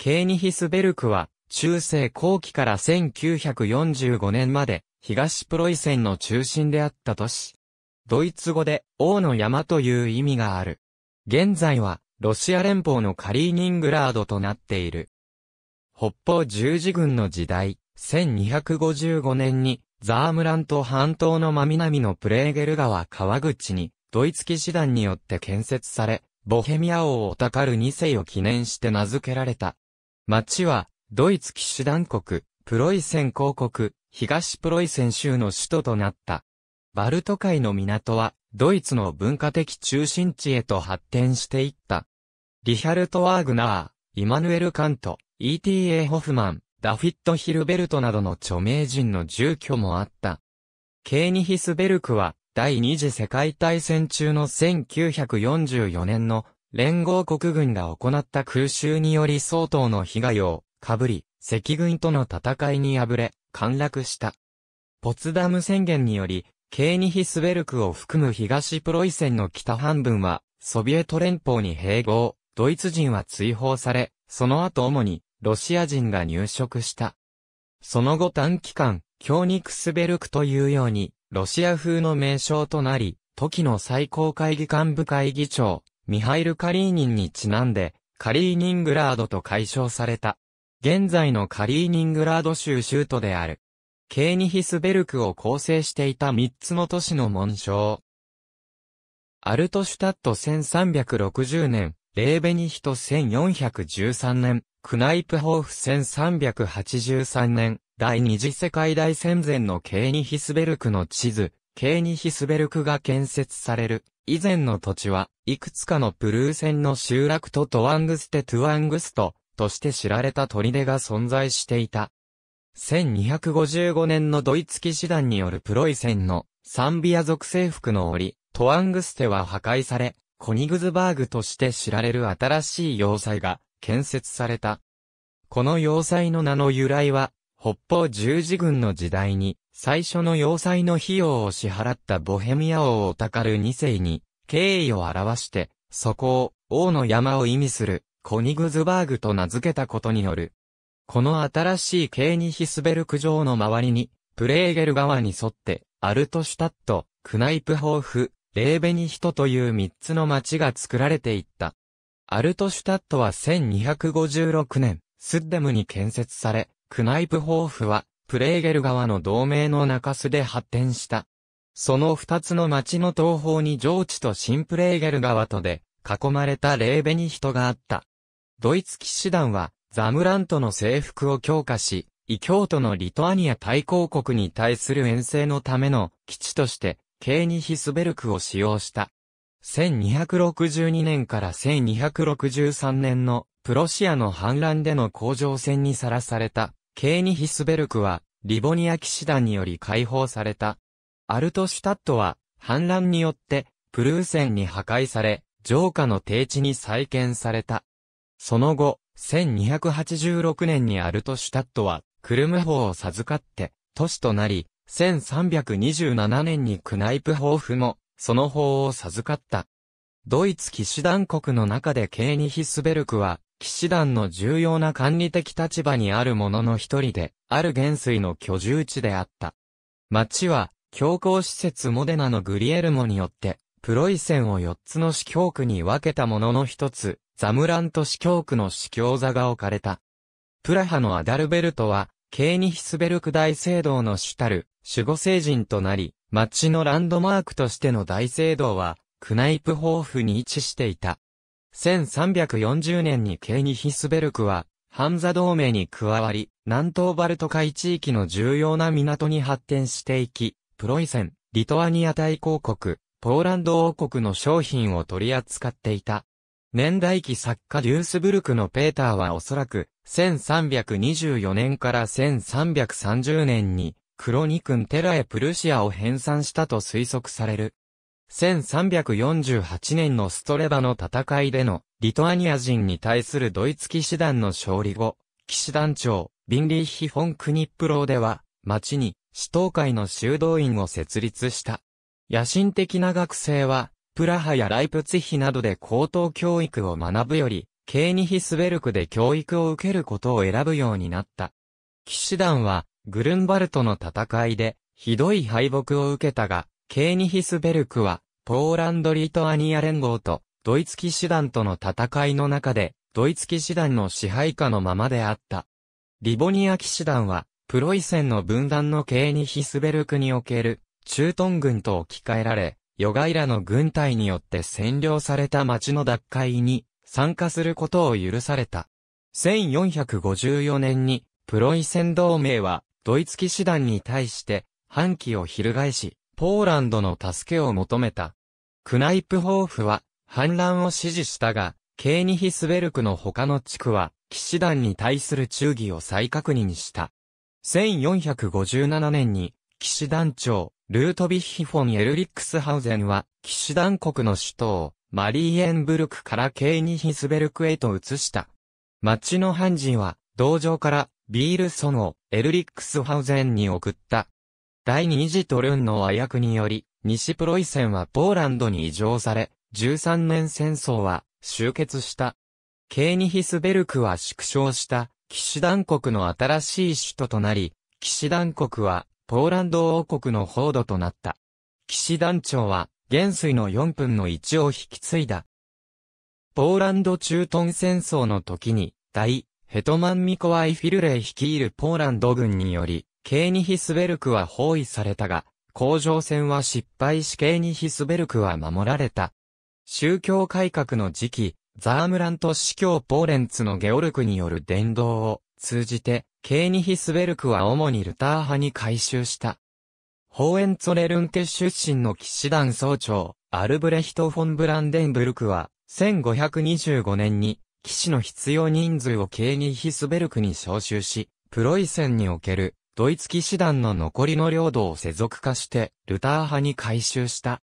ケーニヒスベルクは、中世後期から1945年まで、東プロイセンの中心であった都市。ドイツ語で、王の山という意味がある。現在は、ロシア連邦のカリーニングラードとなっている。北方十字軍の時代、1255年に、ザームラント半島の真南のプレーゲル川川口に、ドイツ騎士団によって建設され、ボヘミア王をたかる2世を記念して名付けられた。町は、ドイツ騎士団国、プロイセン公国、東プロイセン州の首都となった。バルト海の港は、ドイツの文化的中心地へと発展していった。リヒャルト・ワーグナー、イマヌエル・カント、E.T.A. ホフマン、ダフィット・ヒルベルトなどの著名人の住居もあった。ケーニヒスベルクは、第二次世界大戦中の1944年の連合国軍が行った空襲により相当の被害を、かぶり、赤軍との戦いに敗れ、陥落した。ポツダム宣言により、ケーニヒスベルクを含む東プロイセンの北半分は、ソビエト連邦に併合、ドイツ人は追放され、その後主に、ロシア人が入植した。その後短期間、京ニクスベルクというように、ロシア風の名称となり、時の最高会議幹部会議長、ミハイル・カリーニンにちなんで、カリーニングラードと解消された。現在のカリーニングラード州州都である。ケーニヒスベルクを構成していた3つの都市の紋章。アルトシュタット1360年、レーベニヒト1413年、クナイプホーフ1383年、第二次世界大戦前のケーニヒスベルクの地図、ケーニヒスベルクが建設される以前の土地は、いくつかのプルーセンの集落とトワングステ・トゥワングスト、として知られた砦が存在していた。1255年のドイツ騎士団によるプロイセンのサンビア属征服の折、トワングステは破壊され、コニグズバーグとして知られる新しい要塞が建設された。この要塞の名の由来は、北方十字軍の時代に最初の要塞の費用を支払ったボヘミア王オタカル二世に、敬意を表して、そこを王の山を意味するコニグズバーグと名付けたことによる。この新しいケーニヒスベルク城の周りに、プレーゲル川に沿って、アルトシュタット、クナイプホーフ、レーベニヒトという三つの町が作られていった。アルトシュタットは1256年、スッデムに建設され、クナイプホーフはプレーゲル川の同盟の中州で発展した。その二つの町の東方に上地と新プレーゲル川とで、囲まれたレーベに人があった。ドイツ騎士団は、ザムラントの征服を強化し、異教徒のリトアニア対抗国に対する遠征のための基地として、ケーニヒスベルクを使用した。1262年から1263年のプロシアの反乱での工場戦にさらされたケーニヒスベルクは、リボニア騎士団により解放された。アルトシュタットは、反乱によって、プルーセンに破壊され、城下の低地に再建された。その後、1286年にアルトシュタットは、クルム法を授かって、都市となり、1327年にクナイプ法府も、その法を授かった。ドイツ騎士団国の中でケーニヒスベルクは、騎士団の重要な管理的立場にある者の一人で、ある元帥の居住地であった。町は、教皇施設モデナのグリエルモによって、プロイセンを四つの司教区に分けたものの一つ、ザムラント司教区の司教座が置かれた。プラハのアダルベルトは、ケーニヒスベルク大聖堂の主たる、守護聖人となり、町のランドマークとしての大聖堂は、クナイプホーフに位置していた。1340年にケーニヒスベルクは、ハンザ同盟に加わり、南東バルト海地域の重要な港に発展していき、プロイセン、リトアニア大公国、ポーランド王国の商品を取り扱っていた。年代記作家デュースブルクのペーターはおそらく、1324年から1330年に、クロニクンテラエプルシアを編纂したと推測される。1348年のストレバの戦いでの、リトアニア人に対するドイツ騎士団の勝利後、騎士団長、ビンリーヒ・フォン・クニップローでは、町に、死闘会の修道院を設立した。野心的な学生は、プラハやライプツヒなどで高等教育を学ぶより、ケーニヒスベルクで教育を受けることを選ぶようになった。騎士団は、グルンバルトの戦いで、ひどい敗北を受けたが、ケーニヒスベルクは、ポーランド・リトアニア連合と、ドイツ騎士団との戦いの中で、ドイツ騎士団の支配下のままであった。リボニア騎士団は、プロイセンの分断のケーニヒスベルクにおける、中東軍と置き換えられ、ヨガイラの軍隊によって占領された町の奪回に参加することを許された。1454年にプロイセン同盟はドイツ騎士団に対して反旗を翻し、ポーランドの助けを求めた。クナイプホーフは反乱を支持したが、ケーニヒスベルクの他の地区は、騎士団に対する忠義を再確認した。1457年に、騎士団長、ルートビッヒフォン・エルリックスハウゼンは、騎士団国の首都を、マリーエンブルクからケーニヒスベルクへと移した。町の藩人は、道場から、ビールソンを、エルリックスハウゼンに送った。第二次トルンの和訳により、西プロイセンはポーランドに移譲され、13年戦争は終結した。ケーニヒスベルクは縮小した、騎士団国の新しい首都となり、騎士団国は、ポーランド王国の報道となった。騎士団長は、元帥の4分の1を引き継いだ。ポーランド中東戦争の時に、大、ヘトマン・ミコワイ・フィルレイ率いるポーランド軍により、ケーニヒスベルクは包囲されたが、甲状戦は失敗しケーニヒスベルクは守られた。宗教改革の時期、ザームラント司教ポーレンツのゲオルクによる伝道を通じて、ケーニヒスベルクは主にルター派に改修した。ホーエンツォレルンケ出身の騎士団総長、アルブレヒト・フォン・ブランデンブルクは、1525年に、騎士の必要人数をケーニヒスベルクに招集し、プロイセンにおけるドイツ騎士団の残りの領土を世俗化して、ルター派に改修した。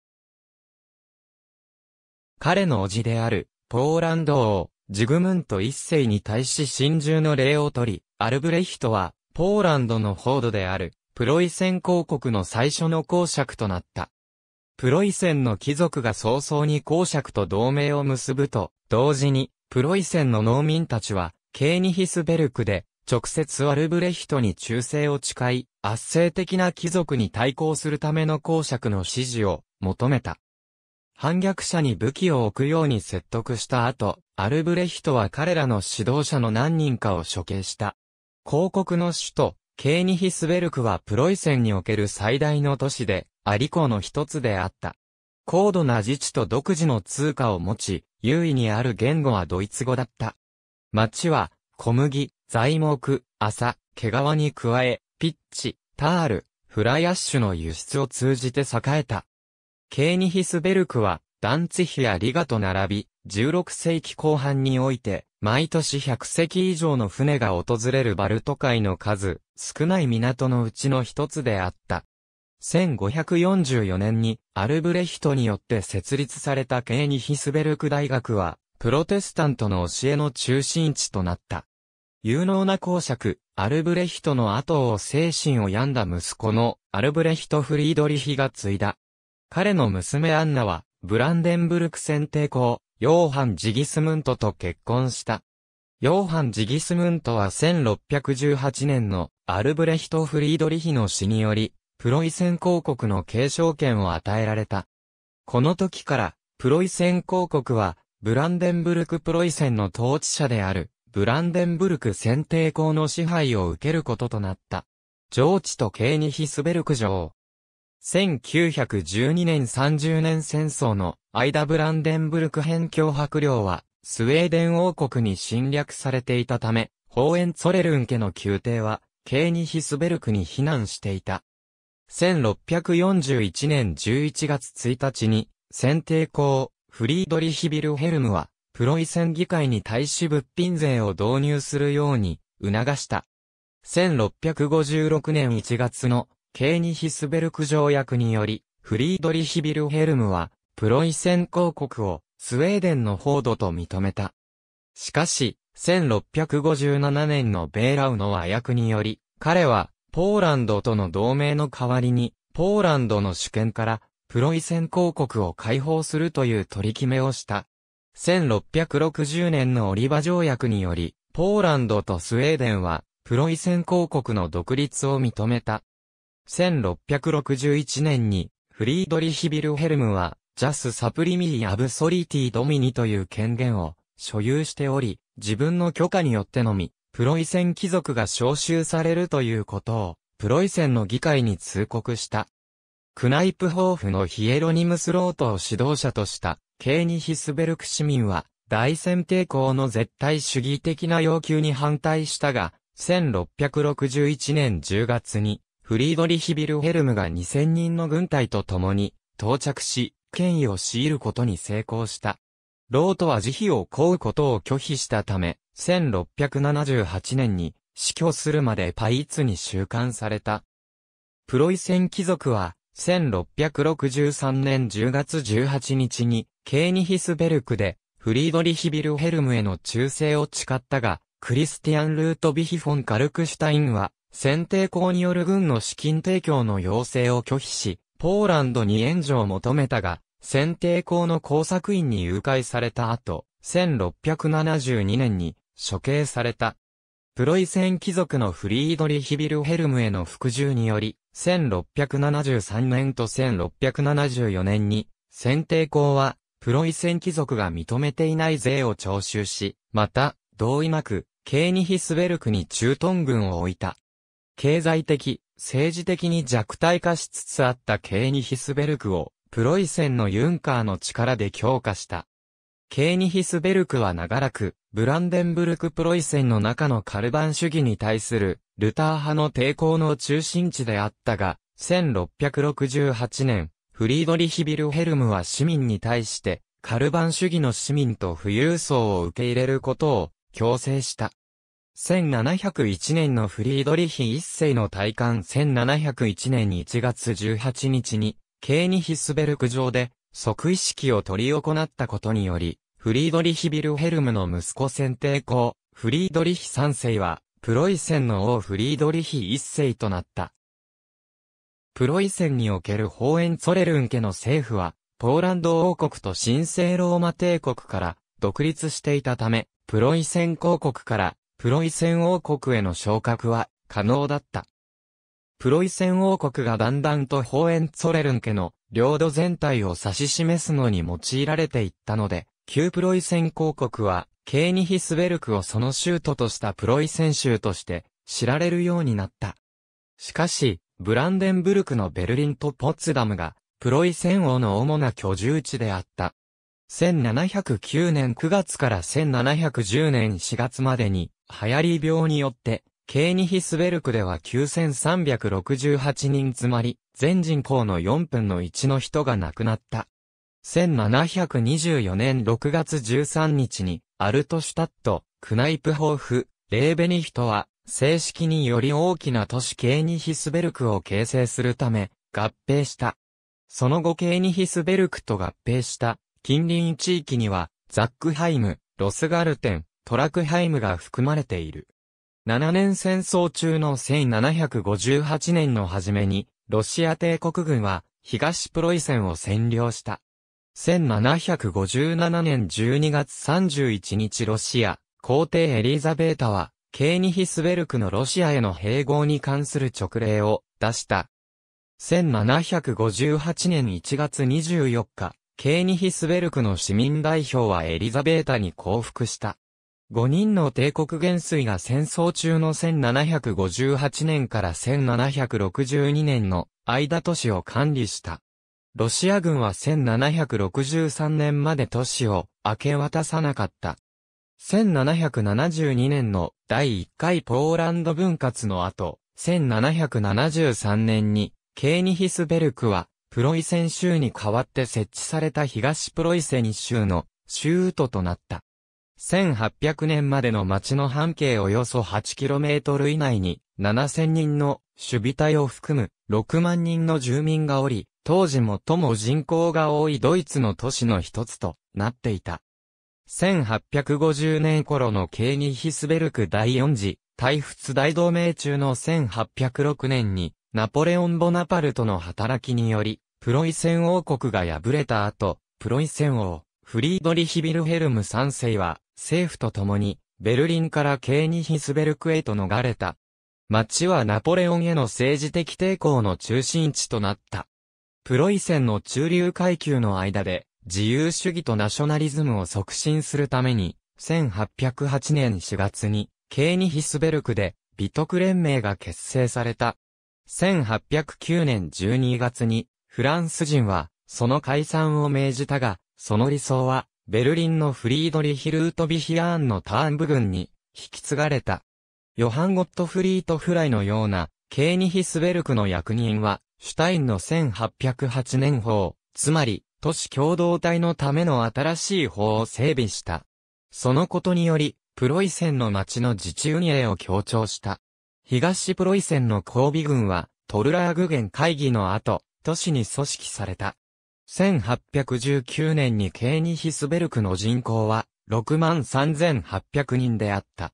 彼の叔父である、ポーランド王、ジグムント一世に対し真珠の礼を取り、アルブレヒトは、ポーランドの報道である、プロイセン公国の最初の公爵となった。プロイセンの貴族が早々に公爵と同盟を結ぶと、同時に、プロイセンの農民たちは、ケーニヒスベルクで、直接アルブレヒトに忠誠を誓い、圧政的な貴族に対抗するための公爵の支持を求めた。反逆者に武器を置くように説得した後、アルブレヒトは彼らの指導者の何人かを処刑した。広告の首都、ケーニヒスベルクはプロイセンにおける最大の都市で、アリコの一つであった。高度な自治と独自の通貨を持ち、優位にある言語はドイツ語だった。町は、小麦、材木、麻、毛皮に加え、ピッチ、タール、フライアッシュの輸出を通じて栄えた。ケーニヒスベルクは、ダンツヒやリガと並び、16世紀後半において、毎年100隻以上の船が訪れるバルト海の数、少ない港のうちの一つであった。1544年にアルブレヒトによって設立されたケーニヒスベルク大学は、プロテスタントの教えの中心地となった。有能な公爵、アルブレヒトの後を精神を病んだ息子のアルブレヒト・フリードリヒが継いだ。彼の娘アンナは、ブランデンブルク選定校、ヨーハン・ジギスムントと結婚した。ヨーハン・ジギスムントは1618年のアルブレヒト・フリードリヒの死により、プロイセン公国の継承権を与えられた。この時から、プロイセン公国は、ブランデンブルク・プロイセンの統治者である、ブランデンブルク選定校の支配を受けることとなった。上智とケーニヒスベルク城。1912年30年戦争の間ブランデンブルク編脅迫領はスウェーデン王国に侵略されていたため、ホーエンツォレルン家の宮廷は、ケーニヒスベルクに避難していた。1641年11月1日に、選定校、フリードリヒビルヘルムは、プロイセン議会に対し物品税を導入するように促した。1656年1月のケーニヒスベルク条約により、フリードリヒビルヘルムは、プロイセン公国をスウェーデンの報道と認めた。しかし、1657年のベーラウの和訳により、彼は、ポーランドとの同盟の代わりに、ポーランドの主権から、プロイセン公国を解放するという取り決めをした。1660年のオリバ条約により、ポーランドとスウェーデンは、プロイセン公国の独立を認めた。1661年に、フリードリヒ・ビルヘルムは、ジャス・サプリミー・アブソリティ・ドミニという権限を所有しており、自分の許可によってのみ、プロイセン貴族が召集されるということを、プロイセンの議会に通告した。クナイプホーフのヒエロニムスロートを指導者とした、ケーニヒスベルク市民は、大戦抵抗の絶対主義的な要求に反対したが、1661年10月に、フリードリヒ・ビルヘルムが2000人の軍隊と共に、到着し、権威を強いることに成功した。ロートは慈悲を請うことを拒否したため、1678年に死去するまでパイツに収監された。プロイセン貴族は1663年10月18日に、ケーニヒスベルクで、フリードリヒ・ビルヘルムへの忠誠を誓ったが、クリスティアン・ルート・ビヒ・フォン・カルクシュタインは、選定校による軍の資金提供の要請を拒否し、ポーランドに援助を求めたが、選定校の工作員に誘拐された後、1672年に処刑された。プロイセン貴族のフリードリヒビルヘルムへの服従により、1673年と1674年に、選定校は、プロイセン貴族が認めていない税を徴収し、また、同意なく、ケーニヒスベルクに中東軍を置いた。経済的、政治的に弱体化しつつあったケーニヒスベルクを、プロイセンのユンカーの力で強化した。ケーニヒスベルクは長らく、ブランデンブルクプロイセンの中のカルバン主義に対する、ルター派の抵抗の中心地であったが、1668年、フリードリヒ・ビルヘルムは市民に対して、カルバン主義の市民と富裕層を受け入れることを強制した。1701年のフリードリヒ一世の大感1701年1月18日に、ケーニヒスベルク上で即位式を取り行ったことにより、フリードリヒ・ビルヘルムの息子選定公、フリードリヒ3世は、プロイセンの王フリードリヒ1世となった。プロイセンにおけるホーエンツォレルン家の政府は、ポーランド王国と神聖ローマ帝国から独立していたため、プロイセン公国からプロイセン王国への昇格は可能だった。プロイセン王国がだんだんとホーエンツォレルン家の領土全体を指し示すのに用いられていったので、旧プロイセン公国は、ケーニヒスベルクをその州都としたプロイセン州として知られるようになった。しかし、ブランデンブルクのベルリンとポツダムが、プロイセン王の主な居住地であった。1709年9月から1710年4月までに、流行り病によって、ケーニヒスベルクでは9368人つまり、全人口の4分の1の人が亡くなった。1724年6月13日に、アルトシュタット、クナイプホーフ、レーベニヒトは、正式により大きな都市ケーニヒスベルクを形成するため、合併した。その後ケーニヒスベルクと合併した、近隣地域には、ザックハイム、ロスガルテン、トラクハイムが含まれている。7年戦争中の1758年の初めに、ロシア帝国軍は東プロイセンを占領した。1757年12月31日ロシア、皇帝エリザベータは、ケーニヒスベルクのロシアへの併合に関する勅令を出した。1758年1月24日、ケーニヒスベルクの市民代表はエリザベータに降伏した。5人の帝国元帥が戦争中の1758年から1762年の間都市を管理した。ロシア軍は1763年まで都市を明け渡さなかった。1772年の第1回ポーランド分割の後、1773年にケーニヒスベルクはプロイセン州に代わって設置された東プロイセン州の州都となった。1800年までの町の半径およそ 8km 以内に7000人の守備隊を含む6万人の住民がおり、当時最も人口が多いドイツの都市の一つとなっていた。1850年頃のケーニヒスベルク第四次、大仏大同盟中の1806年に、ナポレオン・ボナパルトの働きにより、プロイセン王国が敗れた後、プロイセン王、フリードリヒ・ビルヘルム3世は、政府と共に、ベルリンからケーニヒスベルクへと逃れた。町はナポレオンへの政治的抵抗の中心地となった。プロイセンの中流階級の間で、自由主義とナショナリズムを促進するために、1808年4月に、ケーニヒスベルクで、美徳連盟が結成された。1809年12月に、フランス人は、その解散を命じたが、その理想は、ベルリンのフリードリヒ・ルートビヒアーンのターン部軍に引き継がれた。ヨハン・ゴットフリート・フライのような、ケーニヒスベルクの役人は、シュタインの1808年法、つまり、都市共同体のための新しい法を整備した。そのことにより、プロイセンの町の自治運営を強調した。東プロイセンの交尾軍は、トルラーグゲン会議の後、都市に組織された。1819年にケーニヒスベルクの人口は63,800人であった。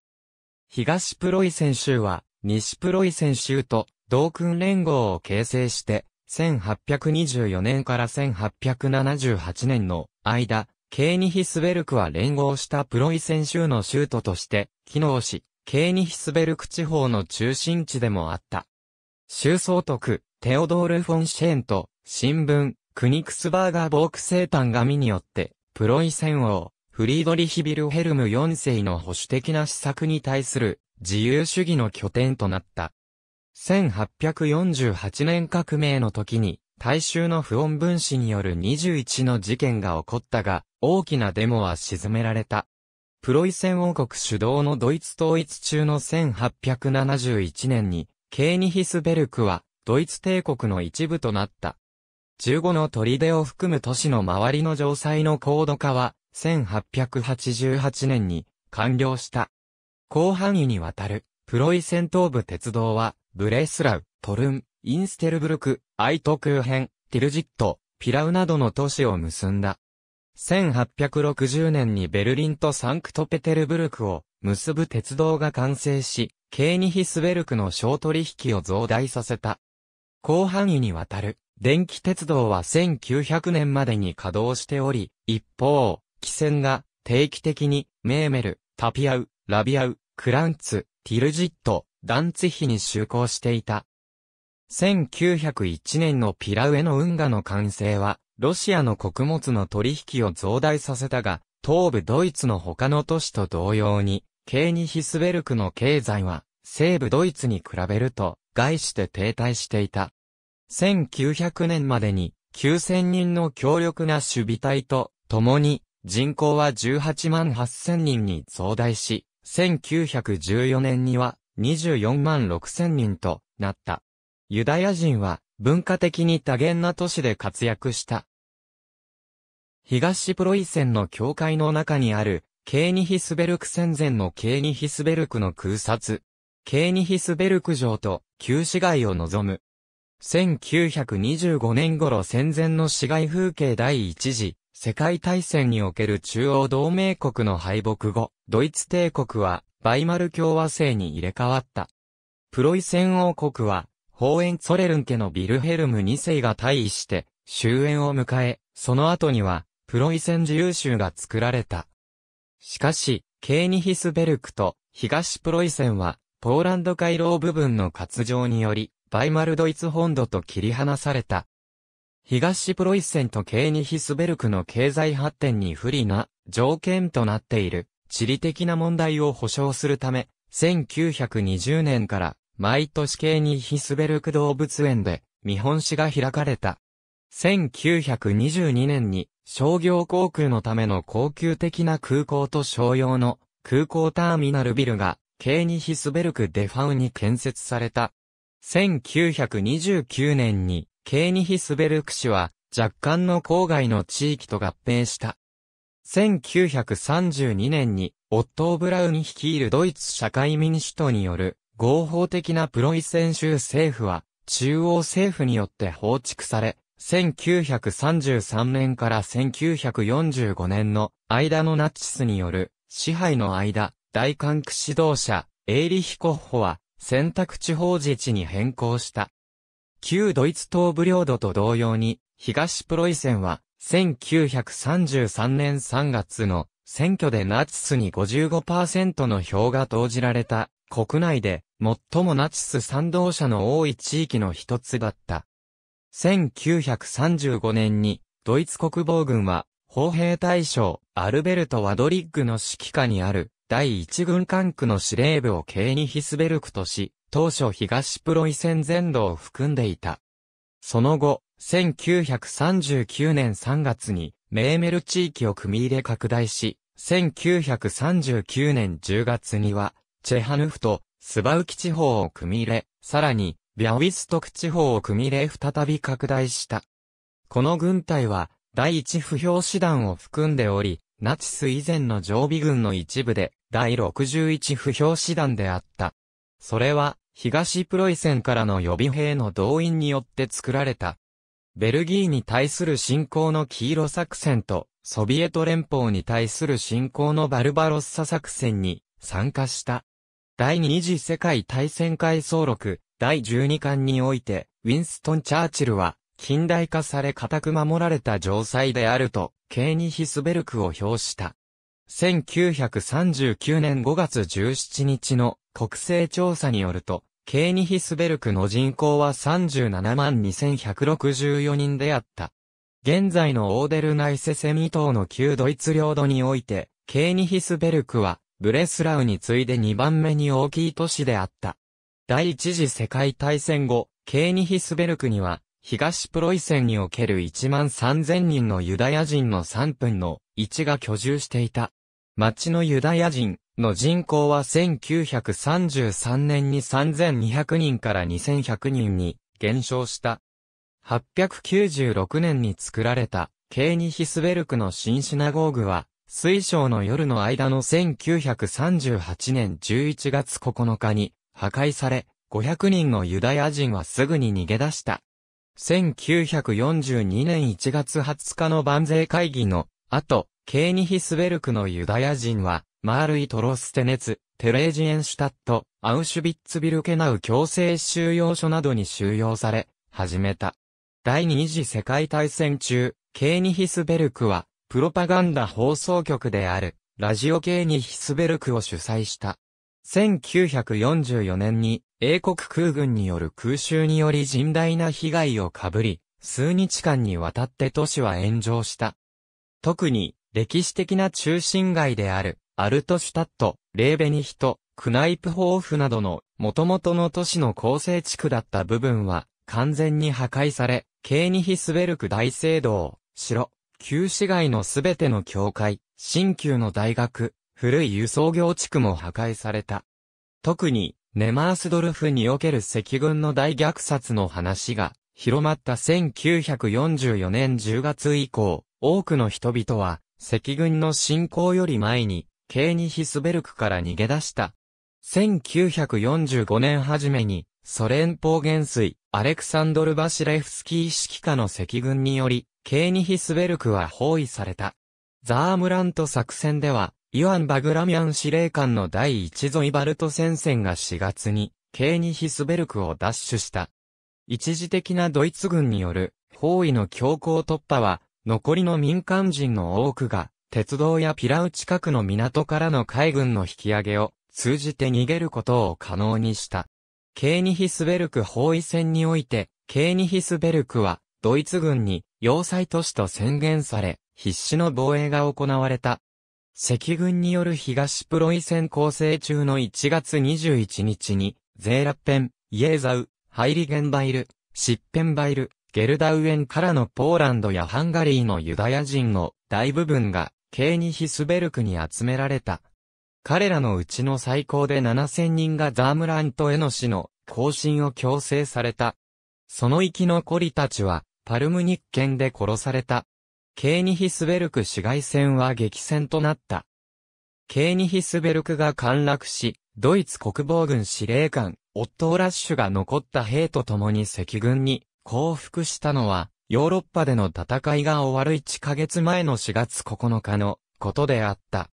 東プロイセン州は西プロイセン州と同訓連合を形成して、1824年から1878年の間、ケーニヒスベルクは連合したプロイセン州の州都として機能し、ケーニヒスベルク地方の中心地でもあった。州総督、テオドール・フォンシェーンと、新聞、クニクスバーガー・ボーク生誕紙によって、プロイセン王、フリードリヒ・ビルヘルム4世の保守的な施策に対する自由主義の拠点となった。1848年革命の時に、大衆の不穏分子による21の事件が起こったが、大きなデモは沈められた。プロイセン王国主導のドイツ統一中の1871年に、ケーニヒスベルクは、ドイツ帝国の一部となった。15の砦を含む都市の周りの城塞の高度化は、1888年に完了した。広範囲にわたる、プロイセン東部鉄道は、ブレスラウ、トルン、インステルブルク、アイトクーヘン、ティルジット、ピラウなどの都市を結んだ。1860年にベルリンとサンクトペテルブルクを結ぶ鉄道が完成し、ケーニヒスベルクの小取引を増大させた。広範囲にわたる電気鉄道は1900年までに稼働しており、一方、汽船が定期的にメーメル、タピアウ、ラビアウ、クランツ、ティルジット、ダンツヒに就航していた。1901年のピラウエの運河の完成は、ロシアの穀物の取引を増大させたが、東部ドイツの他の都市と同様に、ケーニヒスベルクの経済は、西部ドイツに比べると、外して停滞していた。1900年までに9000人の強力な守備隊と共に人口は18万8000人に増大し、1914年には24万6000人となった。ユダヤ人は文化的に多元な都市で活躍した。東プロイセンの境界の中にある、ケーニヒスベルク戦前のケーニヒスベルクの空撮。ケーニヒスベルク城と旧市街を望む1925年頃戦前の市街風景第一次世界大戦における中央同盟国の敗北後、ドイツ帝国はバイマル共和制に入れ替わった。プロイセン王国は、ホーエンツォレルン家のビルヘルム2世が退位して、終焉を迎え、その後には、プロイセン自由州が作られた。しかし、ケーニヒスベルクと東プロイセンは、ポーランド回廊部分の割譲により、バイマルドイツ本土と切り離された。東プロイセンとケーニヒスベルクの経済発展に不利な条件となっている地理的な問題を保障するため、1920年から毎年ケーニヒスベルク動物園で見本市が開かれた。1922年に商業航空のための高級的な空港と商用の空港ターミナルビルがケーニヒスベルクデファウに建設された。1929年に、ケーニヒスベルク市は、若干の郊外の地域と合併した。1932年に、オットー・ブラウン率いるドイツ社会民主党による合法的なプロイセン州政府は中央政府によって放逐され、1933年から1945年の間のナチスによる支配の間、大韓区指導者、エーリヒコッホは選択地方自治に変更した。旧ドイツ東部領土と同様に、東プロイセンは、1933年3月の選挙でナチスに55%の票が投じられた、国内で最もナチス賛同者の多い地域の一つだった。1935年に、ドイツ国防軍は、砲兵大将、アルベルト・ワドリッグの指揮下にある、第一軍管区の司令部をケーニヒスベルクとし、当初東プロイセン全土を含んでいた。その後、1939年3月に、メーメル地域を組み入れ拡大し、1939年10月には、チェハヌフとスバウキ地方を組み入れ、さらに、ビャウィストク地方を組み入れ再び拡大した。この軍隊は、第一不評師団を含んでおり、ナチス以前の常備軍の一部で、第61不評師団であった。それは、東プロイセンからの予備兵の動員によって作られた。ベルギーに対する侵攻の黄色作戦と、ソビエト連邦に対する侵攻のバルバロッサ作戦に参加した。第二次世界大戦回想録第12巻において、ウィンストン・チャーチルは、近代化され固く守られた城塞であると、ケーニヒスベルクを表した。1939年5月17日の国勢調査によると、ケーニヒスベルクの人口は37万2164人であった。現在のオーデルナイセセミ島の旧ドイツ領土において、ケーニヒスベルクは、ブレスラウに次いで2番目に大きい都市であった。第一次世界大戦後、ケーニヒスベルクには、東プロイセンにおける1万3000人のユダヤ人の3分の1が居住していた。町のユダヤ人の人口は1933年に3200人から2100人に減少した。896年に作られたケーニヒスベルクの新シナゴーグは、水晶の夜の間の1938年11月9日に破壊され、500人のユダヤ人はすぐに逃げ出した。1942年1月20日の万税会議の後、ケーニヒスベルクのユダヤ人は、マールイ・トロステネツ、テレージエンシュタット、アウシュビッツビルケナウ強制収容所などに収容され、始めた。第二次世界大戦中、ケーニヒスベルクは、プロパガンダ放送局である、ラジオケーニヒスベルクを主催した。1944年に、英国空軍による空襲により甚大な被害をかぶり、数日間にわたって都市は炎上した。特に、歴史的な中心街である、アルトシュタット、レーベニヒト、クナイプホーフなどの、元々の都市の構成地区だった部分は、完全に破壊され、ケーニヒスベルク大聖堂、城、旧市街のすべての教会、新旧の大学、古い輸送業地区も破壊された。特に、ネマースドルフにおける赤軍の大虐殺の話が広まった1944年10月以降、多くの人々は赤軍の侵攻より前に、ケーニヒスベルクから逃げ出した。1945年初めに、ソ連邦元帥、アレクサンドル・バシレフスキー指揮下の赤軍により、ケーニヒスベルクは包囲された。ザームラント作戦では、イワン・バグラミアン司令官の第一ゾイバルト戦線が4月に、ケーニヒスベルクを奪取した。一時的なドイツ軍による包囲の強行突破は、残りの民間人の多くが、鉄道やピラウ近くの港からの海軍の引き上げを通じて逃げることを可能にした。ケーニヒスベルク包囲戦において、ケーニヒスベルクは、ドイツ軍に要塞都市と宣言され、必死の防衛が行われた。赤軍による東プロイセン構成中の1月21日に、ゼーラッペン、イエーザウ、ハイリゲンバイル、シッペンバイル、ゲルダウエンからのポーランドやハンガリーのユダヤ人の大部分が、ケーニヒスベルクに集められた。彼らのうちの最高で7000人がザームラントへの死の行進を強制された。その生き残りたちは、パルムニッケンで殺された。ケーニヒスベルク市街戦は激戦となった。ケーニヒスベルクが陥落し、ドイツ国防軍司令官、オットー・ラッシュが残った兵と共に赤軍に降伏したのは、ヨーロッパでの戦いが終わる1ヶ月前の4月9日のことであった。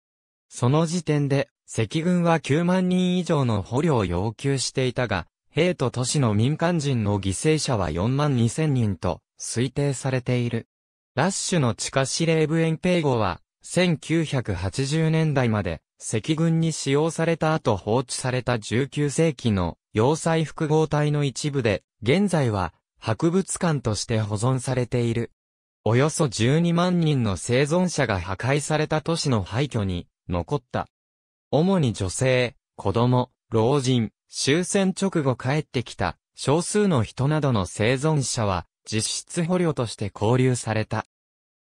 その時点で、赤軍は9万人以上の捕虜を要求していたが、兵と都市の民間人の犠牲者は4万2000人と推定されている。ラッシュの地下司令部ペ平号は、1980年代まで、赤軍に使用された後放置された19世紀の要塞複合体の一部で、現在は博物館として保存されている。およそ12万人の生存者が破壊された都市の廃墟に残った。主に女性、子供、老人、終戦直後帰ってきた少数の人などの生存者は実質捕虜として拘留された。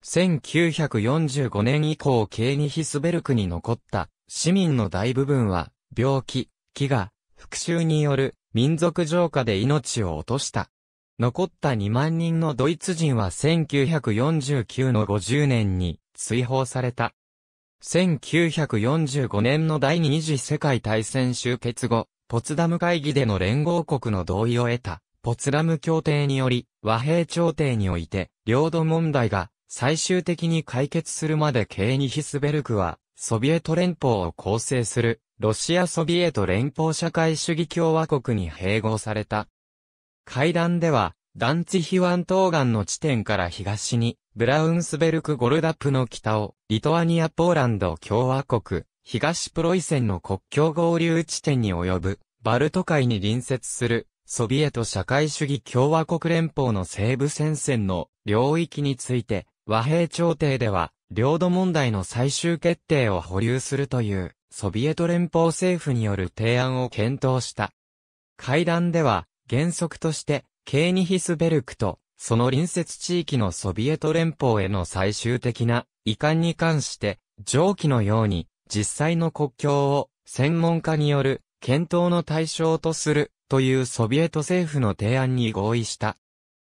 1945年以降ケーニヒスベルクに残った市民の大部分は病気、飢餓、復讐による民族浄化で命を落とした。残った2万人のドイツ人は1949の50年に追放された。1945年の第二次世界大戦終結後、ポツダム会議での連合国の同意を得た。ポツラム協定により、和平調停において、領土問題が最終的に解決するまでケーニヒスベルクは、ソビエト連邦を構成する、ロシアソビエト連邦社会主義共和国に併合された。会談では、ダンチヒワン東岸の地点から東に、ブラウンスベルクゴルダップの北を、リトアニア・ポーランド共和国、東プロイセンの国境合流地点に及ぶ、バルト海に隣接するソビエト社会主義共和国連邦の西部戦線の領域について、和平調停では、領土問題の最終決定を保留するという、ソビエト連邦政府による提案を検討した。会談では、原則として、ケーニヒスベルクと、その隣接地域のソビエト連邦への最終的な遺憾に関して、上記のように、実際の国境を、専門家による、検討の対象とするというソビエト政府の提案に合意した。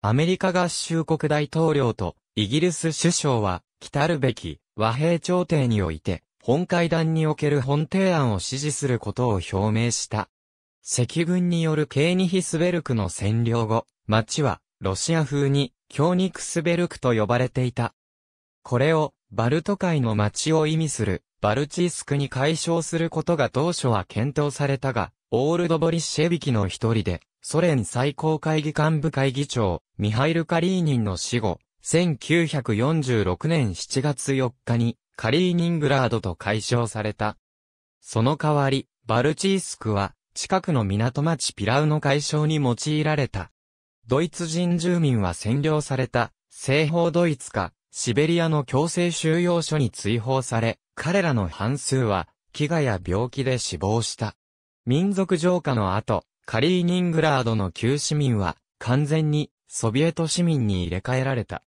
アメリカ合衆国大統領とイギリス首相は、来るべき和平調停において、本会談における本提案を支持することを表明した。赤軍によるケーニヒスベルクの占領後、町はロシア風に京ニクスベルクと呼ばれていた。これをバルト海の町を意味するバルチスクに解消することが当初は検討されたが、オールドボリッシェビキの一人で、ソ連最高会議幹部会議長、ミハイル・カリーニンの死後、1946年7月4日に、カリーニングラードと解消された。その代わり、バルチースクは、近くの港町ピラウの解消に用いられた。ドイツ人住民は占領された、西方ドイツか、シベリアの強制収容所に追放され、彼らの半数は、飢餓や病気で死亡した。民族浄化の後、カリーニングラードの旧市民は完全にソビエト市民に入れ替えられた。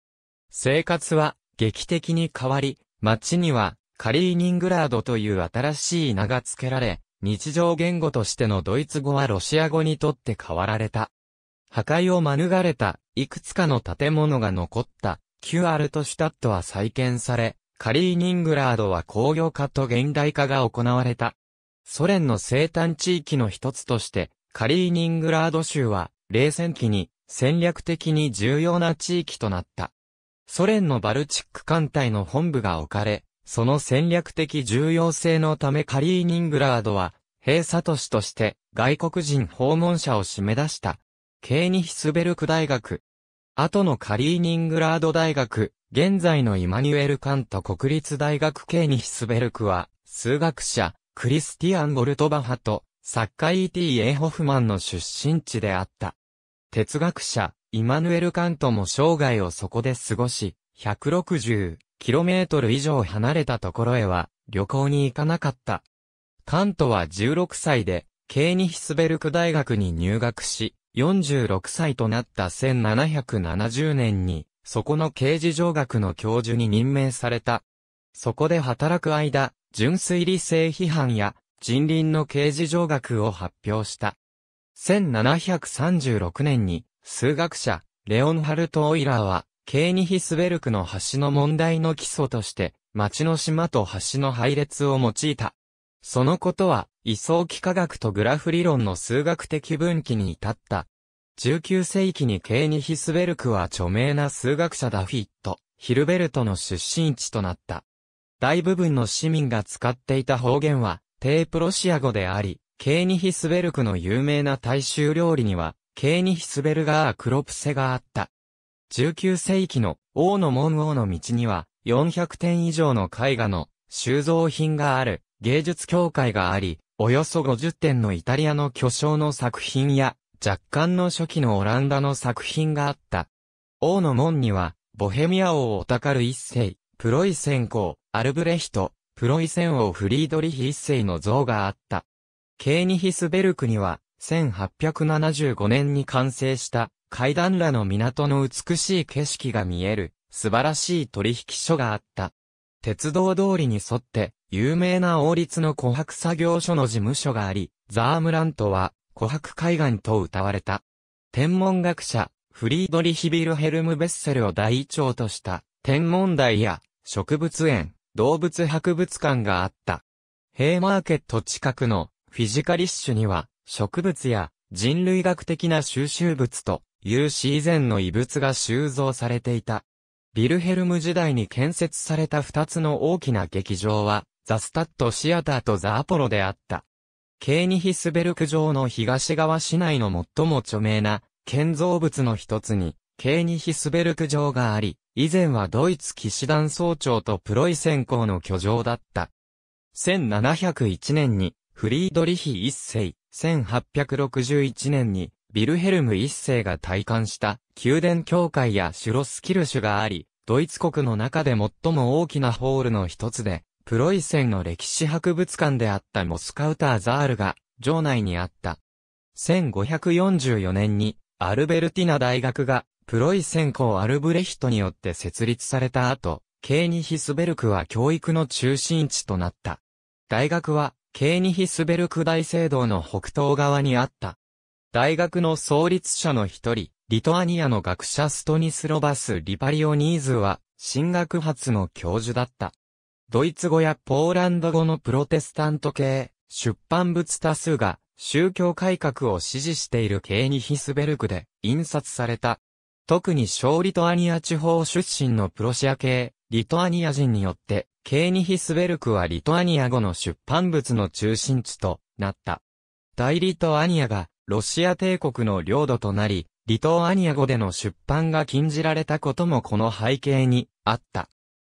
生活は劇的に変わり、街にはカリーニングラードという新しい名が付けられ、日常言語としてのドイツ語はロシア語にとって変わられた。破壊を免れた、いくつかの建物が残った、旧アルトシュタットは再建され、カリーニングラードは工業化と現代化が行われた。ソ連の生誕地域の一つとして、カリーニングラード州は、冷戦期に戦略的に重要な地域となった。ソ連のバルチック艦隊の本部が置かれ、その戦略的重要性のためカリーニングラードは、閉鎖都市として外国人訪問者を締め出した。ケーニヒスベルク大学。後のカリーニングラード大学、現在のイマニュエル・カント国立大学ケーニヒスベルクは、数学者、クリスティアン・ゴルトバハと、作家 E.T. エイホフマンの出身地であった。哲学者、イマヌエル・カントも生涯をそこで過ごし、160km 以上離れたところへは旅行に行かなかった。カントは16歳で、ケーニヒスベルク大学に入学し、46歳となった1770年に、そこの刑事上学の教授に任命された。そこで働く間、純粋理性批判や人倫の刑事上学を発表した。1736年に数学者レオンハルト・オイラーはケーニヒスベルクの橋の問題の基礎として町の島と橋の配列を用いた。そのことは位相幾何学とグラフ理論の数学的分岐に至った。19世紀にケーニヒスベルクは著名な数学者ダフィット、ヒルベルトの出身地となった。大部分の市民が使っていた方言は、低プロシア語であり、ケーニヒスベルクの有名な大衆料理には、ケーニヒスベルガークロプセがあった。19世紀の王の門王の道には、400点以上の絵画の収蔵品がある芸術協会があり、およそ50点のイタリアの巨匠の作品や、若干の初期のオランダの作品があった。王の門には、ボヘミア王オタカル一世、プロイセン公、アルブレヒト、プロイセン王フリードリヒ一世の像があった。ケーニヒスベルクには、1875年に完成した階段らの港の美しい景色が見える素晴らしい取引所があった。鉄道通りに沿って有名な王立の琥珀作業所の事務所があり、ザームラントは琥珀海岸と謳われた。天文学者、フリードリヒビルヘルム・ベッセルを第一長とした天文台や植物園、動物博物館があった。ヘイマーケット近くのフィジカリッシュには植物や人類学的な収集物と有史以前の遺物が収蔵されていた。ビルヘルム時代に建設された二つの大きな劇場はザ・スタッド・シアターとザ・アポロであった。ケーニヒスベルク城の東側市内の最も著名な建造物の一つにケーニヒスベルク城があり、以前はドイツ騎士団総長とプロイセン公の居城だった。1701年に、フリードリヒ一世、1861年に、ビルヘルム一世が体感した宮殿教会やシュロスキルシュがあり、ドイツ国の中で最も大きなホールの一つで、プロイセンの歴史博物館であったモスカウターザールが、城内にあった。1544年に、アルベルティナ大学がプロイセン公アルブレヒトによって設立された後、ケーニヒスベルクは教育の中心地となった。大学は、ケーニヒスベルク大聖堂の北東側にあった。大学の創立者の一人、リトアニアの学者ストニスロバス・リパリオニーズは、進学発の教授だった。ドイツ語やポーランド語のプロテスタント系、出版物多数が、宗教改革を支持しているケーニヒスベルクで印刷された。特に小リトアニア地方出身のプロシア系、リトアニア人によって、ケーニヒスベルクはリトアニア語の出版物の中心地となった。大リトアニアがロシア帝国の領土となり、リトアニア語での出版が禁じられたこともこの背景にあった。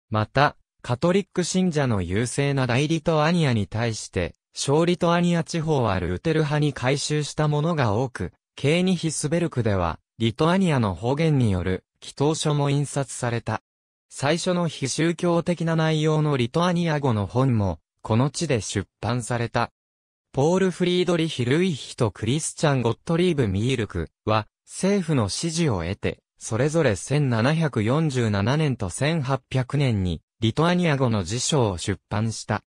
また、カトリック信者の優勢な大リトアニアに対して、小リトアニア地方はルーテル派に改修したものが多く、ケーニヒスベルクでは、リトアニアの方言による祈祷書も印刷された。最初の非宗教的な内容のリトアニア語の本も、この地で出版された。ポール・フリードリヒ・ルイヒとクリスチャン・ゴットリーブ・ミールクは、政府の支持を得て、それぞれ1747年と1800年に、リトアニア語の辞書を出版した。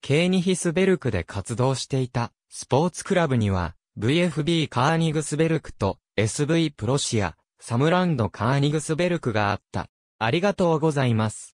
ケーニヒスベルクで活動していた、スポーツクラブには、VFB カーニグスベルクと SV プロシア、サムランドカーニグスベルクがあった。ありがとうございます。